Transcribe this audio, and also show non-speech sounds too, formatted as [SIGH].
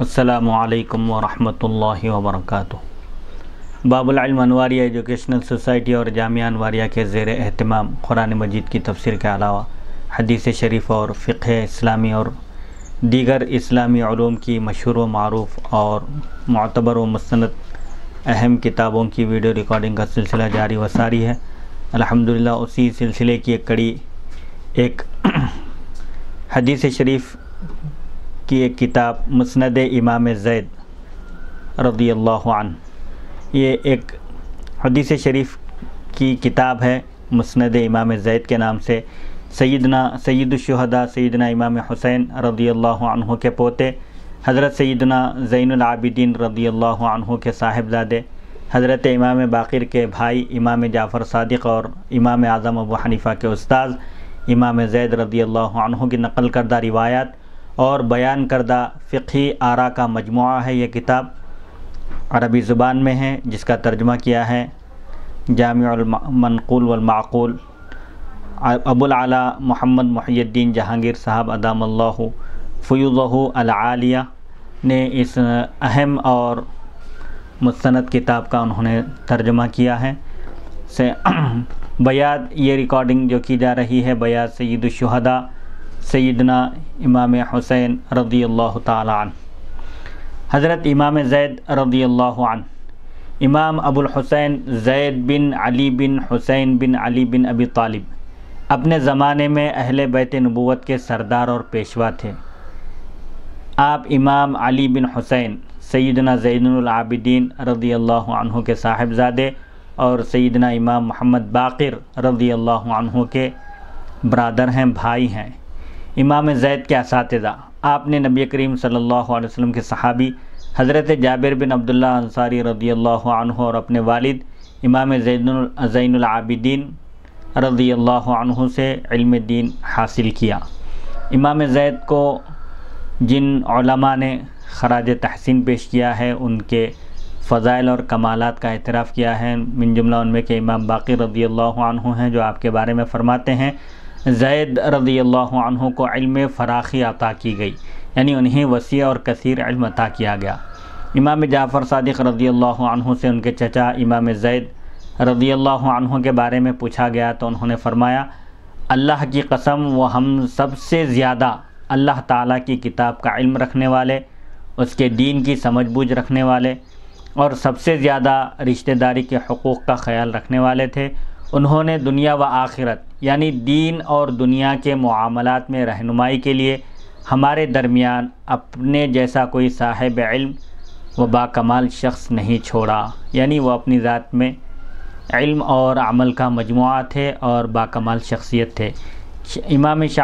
السلام علیکم ورحمۃ اللہ وبرکاتہ باب العلم انواریہ ایجوکیشنل سوسائٹی اور جامعہ انواریہ کے زیر اہتمام قرآن مجید کی تفسیر کے علاوہ حدیث شریف اور فقہ اسلامی اور دیگر اسلامی علوم کی مشہور و معروف اور معتبر و مستند اہم کتابوں کی ویڈیو ریکارڈنگ کا سلسلہ جاری و ساری ہے الحمدللہ اسی سلسلے کی ایک کڑی ایک [CLEARS THROAT] حدیث شریف کی ایک کتاب مسند امام زید رضی اللہ عنہ یہ ایک حدیث شریف کی کتاب ہے مسند امام زید کے نام سے سیدنا سید الشہدہ سیدنا امام حسین رضی اللہ عنہ کے پوتے حضرت سیدنا زین العابدین رضی اللہ عنہ کے صاحب زادے حضرت امام باقر کے بھائی امام جعفر صادق اور امام اعظم ابو حنیفہ کے استاذ امام زید رضی اللہ عنہ کی نقل کردہ روایات اور بیان کردہ فقہی آرا کا مجموعہ ہے یہ کتاب عربی زبان میں ہے جس کا ترجمہ کیا ہے جامع المنقول والمعقول ابو العلا محمد محی الدین جہانگیر صاحب ادام اللہ فیوضہ العالیہ نے اس اہم اور مستند کتاب کا انہوں نے ترجمہ کیا ہے سے [CLEARS THROAT] بیاد یہ ریکارڈنگ جو کی جا رہی ہے بیاد سید الشہدہ سیدنا امام حسین رضی اللہ تعالی عن حضرت امام زید رضی اللہ عن امام ابو الحسین زید بن علی بن حسین بن علی بن ابی طالب اپنے زمانے میں اہل بیت نبوت کے سردار اور پیشوا تھے آپ امام علی بن حسین سیدنا زید العابدین رضی اللہ عنہ کے صاحبزادے اور سیدنا امام محمد باقر رضی اللہ عنہ کے برادر ہیں بھائی ہیں امام زید کے اساتذہ آپ نے نبی کریم صلی اللہ علیہ وسلم کے صحابی حضرت جابر بن عبداللہ انصاری رضی اللہ عنہ اور اپنے والد امام زین العابدین رضی اللہ عنہ سے علم دین حاصل کیا امام زید کو جن علماء نے خراج تحسین پیش کیا ہے ان کے فضائل اور کمالات کا اعتراف کیا ہے من جملہ ان میں کہ امام باقی رضی اللہ عنہ ہیں جو آپ کے بارے میں فرماتے ہیں زید رضی اللہ عنہ کو علم فراخی عطا کی گئی یعنی انہیں وسیع اور کثیر علم عطا کیا گیا امام جعفر صادق رضی اللہ عنہ سے ان کے چچا امام زید رضی اللہ عنہ کے بارے میں پوچھا گیا تو انہوں نے فرمایا اللہ کی قسم وہ ہم سب سے زیادہ اللہ تعالیٰ کی کتاب کا علم رکھنے والے اس کے دین کی سمجھ بوجھ رکھنے والے اور سب سے زیادہ رشتہ داری کے حقوق کا خیال رکھنے والے تھے انہوں نے دنیا و آخرت یعنی دین اور دنیا کے معاملات میں رہنمائی کے لیے ہمارے درمیان اپنے جیسا کوئی صاحب علم و با کمال شخص نہیں چھوڑا یعنی وہ اپنی ذات میں علم اور عمل کا مجموعہ تھے اور با کمال شخصیت تھے امام شاہ